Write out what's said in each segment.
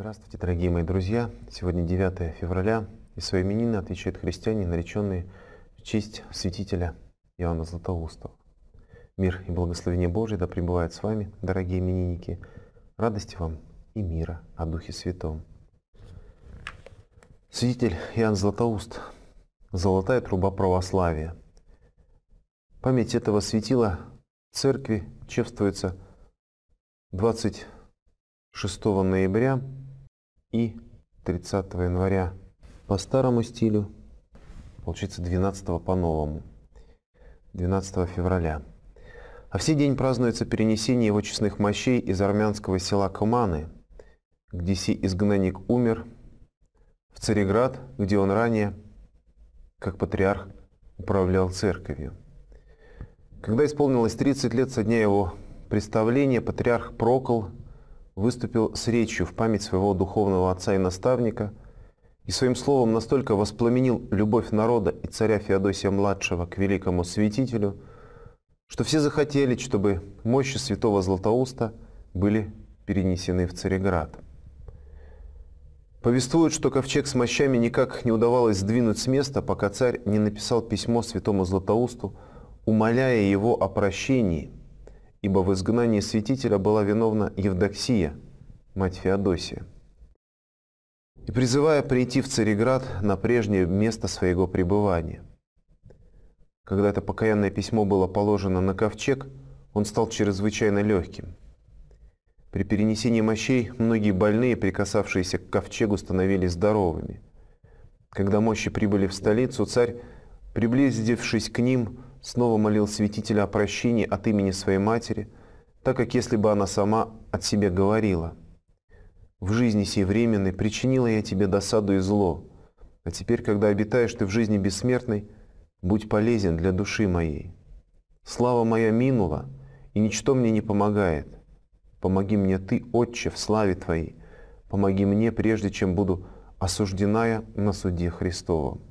Здравствуйте, дорогие мои друзья! Сегодня 9 февраля, и свои именины отвечают христиане, нареченные в честь святителя Иоанна Златоустова. Мир и благословение Божие да пребывают с вами, дорогие именинники. Радости вам и мира о Духе Святом. Святитель Иоанн Златоуст – золотая труба православия. Память этого светила церкви чествуется 26 ноября и 30 января по старому стилю, получится 12 по новому, 12 февраля. А в сей день празднуется перенесение его честных мощей из армянского села Каманы, где си изгнанник умер, в Цареград, где он ранее, как патриарх, управлял церковью. Когда исполнилось 30 лет со дня его представления, патриарх Прокол – выступил с речью в память своего духовного отца и наставника и своим словом настолько воспламенил любовь народа и царя Феодосия-младшего к великому святителю, что все захотели, чтобы мощи святого Златоуста были перенесены в Цареград. Повествуют, что ковчег с мощами никак не удавалось сдвинуть с места, пока царь не написал письмо святому Златоусту, умоляя его о прощении – ибо в изгнании святителя была виновна Евдоксия, мать Феодосия. И призывая прийти в Цареград на прежнее место своего пребывания. Когда это покаянное письмо было положено на ковчег, он стал чрезвычайно легким. При перенесении мощей многие больные, прикасавшиеся к ковчегу, становились здоровыми. Когда мощи прибыли в столицу, царь, приблизившись к ним, снова молил святителя о прощении от имени своей матери, так как если бы она сама от себя говорила, «В жизни сей временной причинила я тебе досаду и зло, а теперь, когда обитаешь ты в жизни бессмертной, будь полезен для души моей. Слава моя минула, и ничто мне не помогает. Помоги мне ты, Отче, в славе Твоей, помоги мне, прежде чем буду осуждена я на суде Христовом.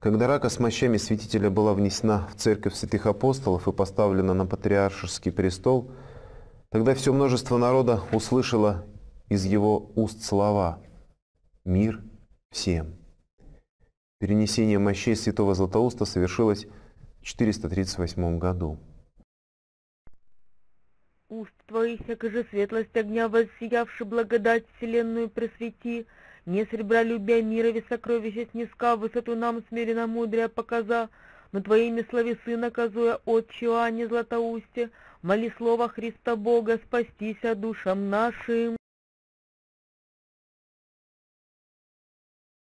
Когда рака с мощами святителя была внесена в церковь святых апостолов и поставлена на патриаршеский престол, тогда все множество народа услышало из его уст слова «Мир всем». Перенесение мощей святого Златоуста совершилось в 438 году уст твоих, яко же светлость огня, воссиявши благодать вселенную просвети, не сребра любя мира мирови сокровища снизка, высоту нам смиренно мудря показа, но твоими словесы сына казуя отчего, а не златоусте, моли слово Христа Бога, спастися душам нашим.